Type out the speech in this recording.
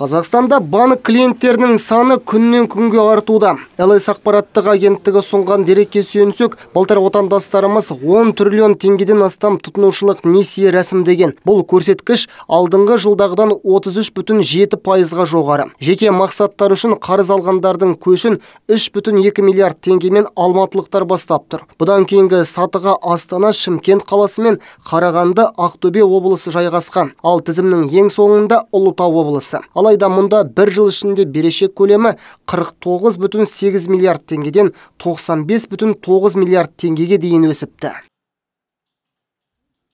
Қазақстанда банк клиенттерінің саны күннен күнге артуда. Әлес ақпараттық агенттігі сұнған дерекке сүйенсек, былтыр отандастарымыз 10 триллион теңгеден астам тұтынушылық несие рәсімдеген. Бұл көрсеткіш алдыңғы жылдағыдан 33 бүтін 7 пайызға жоғары. Жеке мақсаттар үшін қарыз алғандардың көшін 3 бүтін 2 миллиард теңгемен алматылықтар бастап тұр. Бұдан кейінгі сатыға Астана, Шымкент қаласы мен Қарағанды, Ақтөбе облысы жайғасқан. Ал тізімнің ең соңында Ұлытау облысы алайда мұнда бір жыл ішінде берешек көлемі 49,8 миллиард теңгеден 95,9 миллиард теңгеге дейін өсіпті